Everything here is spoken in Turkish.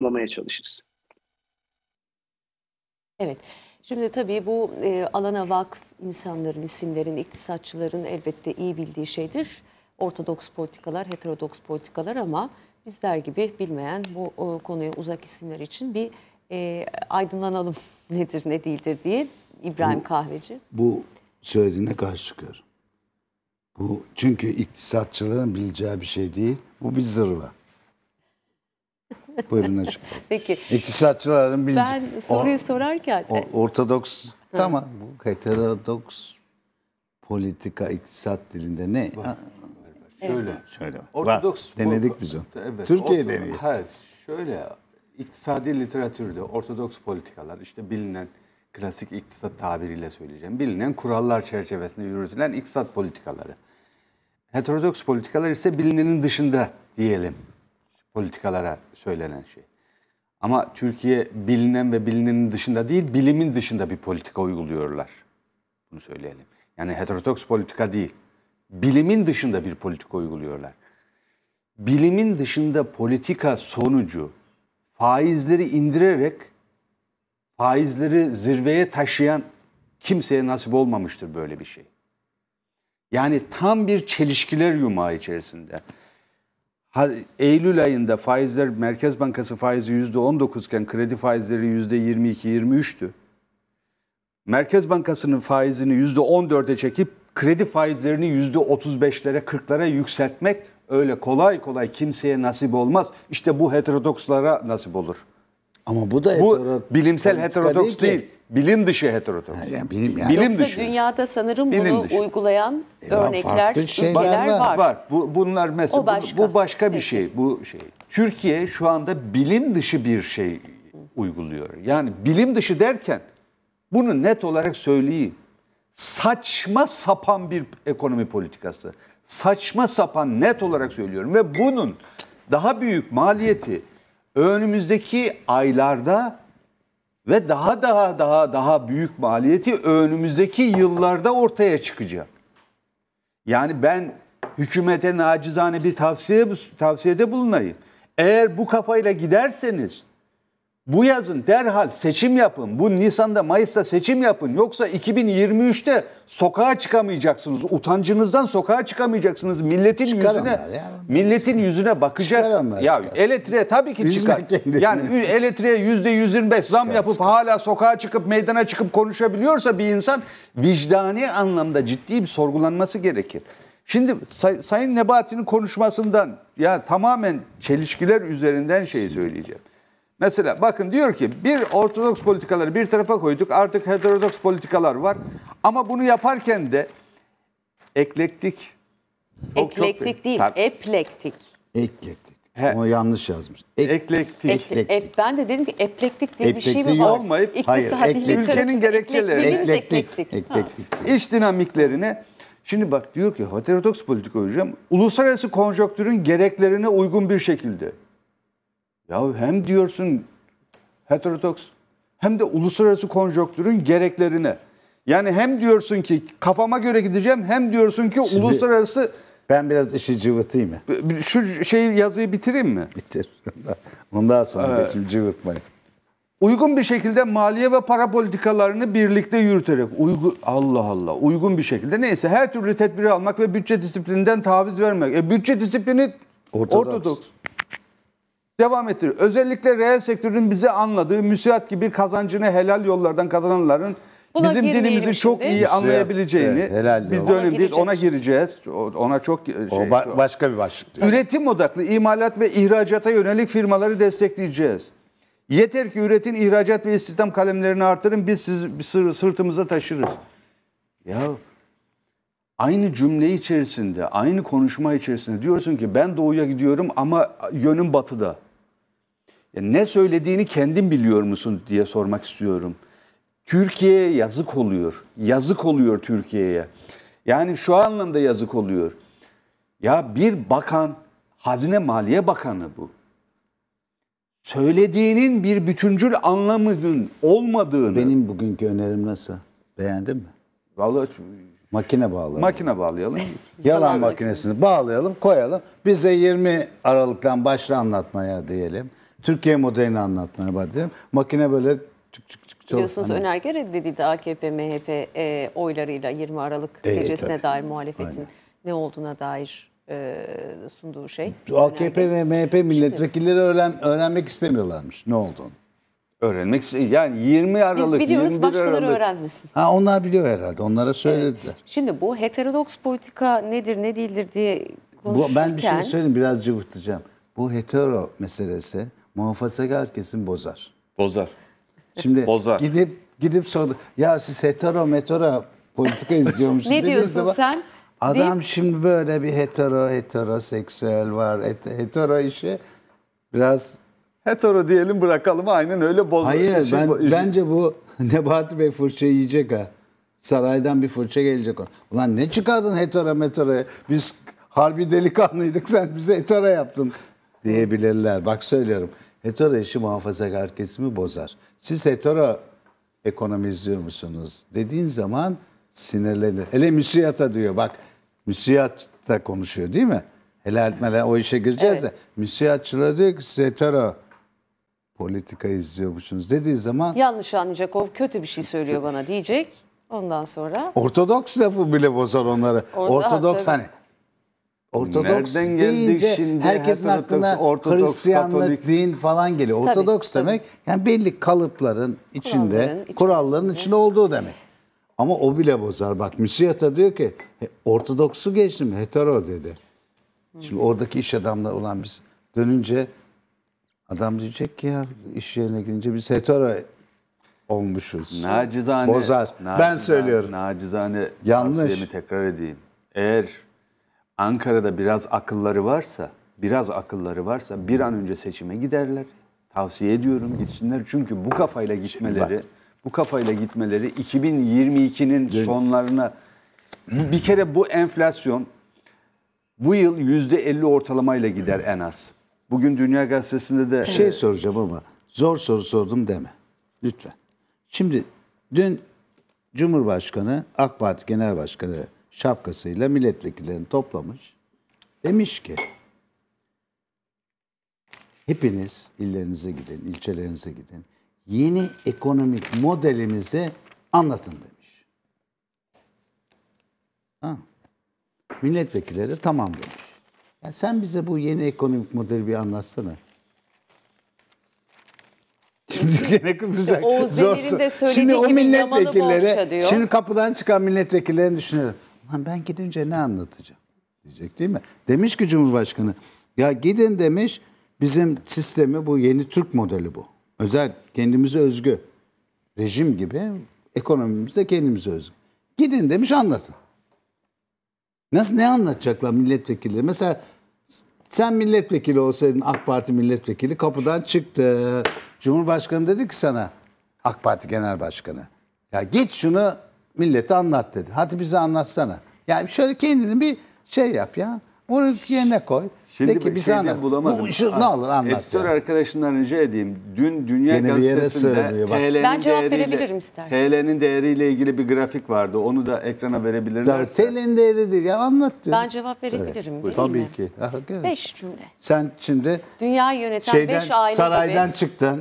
uygulamaya çalışırız. Evet. Şimdi tabii bu e, alana vakıf insanların, isimlerin, iktisatçıların elbette iyi bildiği şeydir. Ortodoks politikalar, heterodoks politikalar ama bizler gibi bilmeyen bu o, konuya uzak isimler için bir e, aydınlanalım nedir ne değildir diye İbrahim bu, Kahveci. Bu söylediğine karşı çıkıyorum. Bu çünkü iktisatçıların bileceği bir şey değil. Bu bir zırva. Buyurun açık. Peki. İktisatçıların bilinci. Ben soruyu o, sorarken. ortodoks tamam. Bu heterodoks politika iktisat dilinde ne? şöyle. Evet. Şöyle. Ortodoks. Var, denedik biz onu. Evet, Türkiye deneyi. Evet. Şöyle iktisadi literatürde ortodoks politikalar işte bilinen klasik iktisat tabiriyle söyleyeceğim. Bilinen kurallar çerçevesinde yürütülen iktisat politikaları. Heterodoks politikalar ise bilinenin dışında diyelim politikalara söylenen şey. Ama Türkiye bilinen ve bilinenin dışında değil, bilimin dışında bir politika uyguluyorlar. Bunu söyleyelim. Yani heterodoks politika değil. Bilimin dışında bir politika uyguluyorlar. Bilimin dışında politika sonucu faizleri indirerek faizleri zirveye taşıyan kimseye nasip olmamıştır böyle bir şey. Yani tam bir çelişkiler yumağı içerisinde. Eylül ayında faizler Merkez Bankası faizi yüzde on iken kredi faizleri yüzde yirmi iki yirmi üçtü. Merkez Bankası'nın faizini yüzde on %14'e çekip kredi faizlerini yüzde otuz beşlere kırklara yükseltmek öyle kolay kolay kimseye nasip olmaz. İşte bu heterodokslara nasip olur. Ama bu da bu bilimsel heterodoks değil. değil. Bilim dışı heterotopi. Yani bilim yani. Bilim Yoksa dışı. dünyada sanırım Bilim bunu dışı. uygulayan Ya örnekler, ülkeler var. var. Bu, bunlar mesela O bu- başka. bu başka bir şey. Bu şey. Türkiye şu anda bilim dışı bir şey uyguluyor. Yani bilim dışı derken bunu net olarak söyleyeyim. Saçma sapan bir ekonomi politikası. Saçma sapan net olarak söylüyorum ve bunun daha büyük maliyeti önümüzdeki aylarda ve daha daha daha daha büyük maliyeti önümüzdeki yıllarda ortaya çıkacak. Yani ben hükümete nacizane bir tavsiye tavsiyede bulunayım. Eğer bu kafayla giderseniz bu yazın derhal seçim yapın. Bu Nisan'da Mayıs'ta seçim yapın. Yoksa 2023'te sokağa çıkamayacaksınız. Utancınızdan sokağa çıkamayacaksınız. Milletin çıkar yüzüne ya. milletin yüzüne bakacak. Çıkar onlar, ya çıkar. elektriğe tabii ki Üzme çıkar. Kendini. Yani elektriğe %125 zam çıkar, yapıp çıkar. hala sokağa çıkıp meydana çıkıp konuşabiliyorsa bir insan vicdani anlamda ciddi bir sorgulanması gerekir. Şimdi say, Sayın Nebati'nin konuşmasından ya tamamen çelişkiler üzerinden şey söyleyeceğim. Mesela bakın diyor ki bir ortodoks politikaları bir tarafa koyduk artık heterodoks politikalar var. Ama bunu yaparken de eklektik. Çok, eklektik çok değil Tabii. eplektik. Eklektik. He. Onu yanlış yazmış. Ek, eklektik. eklektik. E, ben de dedim ki eplektik diye eplektik bir şey mi var? Olmayıp İktisadi hayır, eklektik. ülkenin gerekçeleri. Eklektik. Eklektik. eklektik. İş dinamiklerine Şimdi bak diyor ki heterodoks politika hocam uluslararası konjonktürün gereklerine uygun bir şekilde ya hem diyorsun heterodoks hem de uluslararası konjonktürün gereklerine. Yani hem diyorsun ki kafama göre gideceğim hem diyorsun ki Şimdi, uluslararası... Ben biraz işi cıvıtayım mı? Şu şey yazıyı bitireyim mi? Bitir. Ondan sonra evet. geçim cıvıtmayın. Uygun bir şekilde maliye ve para politikalarını birlikte yürüterek uygun Allah Allah uygun bir şekilde neyse her türlü tedbiri almak ve bütçe disiplininden taviz vermek. E bütçe disiplini ortodoks. ortodoks devam ettirir. Özellikle reel sektörün bize anladığı müsiat gibi kazancını helal yollardan kazananların Buna bizim dilimizi şimdi. çok iyi anlayabileceğini evet, helal bir dönem değil ona gireceğiz. Ona çok şey, o ba- başka bir başlık. Üretim odaklı imalat ve ihracata yönelik firmaları destekleyeceğiz. Yeter ki üretin ihracat ve istihdam kalemlerini artırın biz siz sır, sırtımıza taşırız. Ya aynı cümle içerisinde, aynı konuşma içerisinde diyorsun ki ben doğuya gidiyorum ama yönüm batıda ne söylediğini kendin biliyor musun diye sormak istiyorum. Türkiye'ye yazık oluyor. Yazık oluyor Türkiye'ye. Yani şu anlamda yazık oluyor. Ya bir bakan, Hazine Maliye Bakanı bu. Söylediğinin bir bütüncül anlamının olmadığını... Benim bugünkü önerim nasıl? Beğendin mi? Vallahi Makine bağlayalım. Makine bağlayalım. Yalan makinesini bağlayalım, koyalım. Bize 20 Aralık'tan başla anlatmaya diyelim. Türkiye modelini anlatmaya başladım. Makine böyle çık çık çık çok. Biliyorsunuz hani... önerge reddedildi AKP, MHP e, oylarıyla 20 Aralık e, gecesine tabii. dair muhalefetin Aynen. ne olduğuna dair e, sunduğu şey. AKP ve MHP milletvekilleri öğren, öğrenmek istemiyorlarmış ne olduğunu. Öğrenmek Yani 20 Aralık, Biz biliyoruz başkaları Aralık. öğrenmesin. Ha onlar biliyor herhalde. Onlara söylediler. Evet. Şimdi bu heterodoks politika nedir, ne değildir diye konuşurken... Bu, ben bir şey söyleyeyim biraz cıvıtacağım. Bu hetero meselesi muhafazakar kesin bozar. Bozar. Şimdi bozar. gidip gidip sordu. Ya siz hetero metora politika izliyormuşsunuz. ne diyorsun zaman, sen? Adam Değil... şimdi böyle bir hetero heteroseksüel var. Et, hetero işi biraz hetero diyelim bırakalım aynen öyle bozar. Hayır şey, ben işi... bence bu Nebati Bey fırça yiyecek ha. Saraydan bir fırça gelecek ona. Ulan ne çıkardın hetero metora? Biz harbi delikanlıydık sen bize hetero yaptın diyebilirler. Bak söylüyorum hetero eşi muhafazakar kesimi bozar. Siz hetero ekonomi izliyor musunuz? Dediğin zaman sinirlenir. Hele müsiyata diyor bak müsiyat da konuşuyor değil mi? Hele melal o işe gireceğiz evet. de müsiyatçılar diyor ki siz hetero politika izliyormuşsunuz dediği zaman... Yanlış anlayacak o kötü bir şey söylüyor bana diyecek. Ondan sonra... Ortodoks lafı bile bozar onları. Orada, Ortodoks tabii. hani Ortodoks Nereden deyince şimdi herkesin aklına Ortodoks, Hristiyanlık, Katolik. din falan geliyor. Ortodoks tabii, demek tabii. yani belli kalıpların içinde, kuralların, kuralların içinde olduğu demek. Ama o bile bozar. Bak Müsiyata diyor ki e, Ortodoksu geçtim hetero dedi. Şimdi oradaki iş adamları olan biz dönünce adam diyecek ki ya iş yerine gidince biz hetero olmuşuz. Nacizane. Bozar. Nacizane, ben söylüyorum. Nacizane Yanlış. tekrar edeyim. Eğer Ankara'da biraz akılları varsa, biraz akılları varsa bir an önce seçime giderler. Tavsiye ediyorum gitsinler. Çünkü bu kafayla gitmeleri, bu kafayla gitmeleri 2022'nin sonlarına bir kere bu enflasyon bu yıl %50 ortalamayla gider en az. Bugün Dünya Gazetesi'nde de... Şey soracağım ama zor soru sordum deme. Lütfen. Şimdi dün Cumhurbaşkanı, AK Parti Genel Başkanı şapkasıyla milletvekillerini toplamış. Demiş ki hepiniz illerinize gidin, ilçelerinize gidin. Yeni ekonomik modelimizi anlatın demiş. Ha. Milletvekilleri tamam demiş. Ya sen bize bu yeni ekonomik modeli bir anlatsana. Şimdi gene kızacak. Oğuz Demir'in de söylediği şimdi gibi o milletvekilleri, şimdi kapıdan çıkan milletvekillerini düşünüyorum. Lan ben gidince ne anlatacağım? Diyecek değil mi? Demiş ki Cumhurbaşkanı ya gidin demiş bizim sistemi bu yeni Türk modeli bu. Özel kendimize özgü rejim gibi Ekonomimiz de kendimize özgü. Gidin demiş anlatın. Nasıl ne anlatacaklar milletvekilleri? Mesela sen milletvekili olsaydın AK Parti milletvekili kapıdan çıktı. Cumhurbaşkanı dedi ki sana AK Parti Genel Başkanı. Ya git şunu millete anlat dedi. Hadi bize anlatsana. Yani şöyle kendini bir şey yap ya. Onu yerine koy. Şimdi De ki şey bize anlat. Bulamadım. Bu, şu, ne olur anlat. Editör yani. arkadaşından rica edeyim. Dün Dünya Yeni Gazetesi'nde TL'nin değeriyle, TL'nin değeriyle ilgili bir grafik vardı. Onu da ekrana verebilirlerse. TL'nin değeri değil. Ya anlat diyor. Ben cevap verebilirim evet. Tabii mi? ki. Evet. Beş cümle. Sen şimdi Dünya yöneten şeyden, beş aile saraydan gibi. çıktın.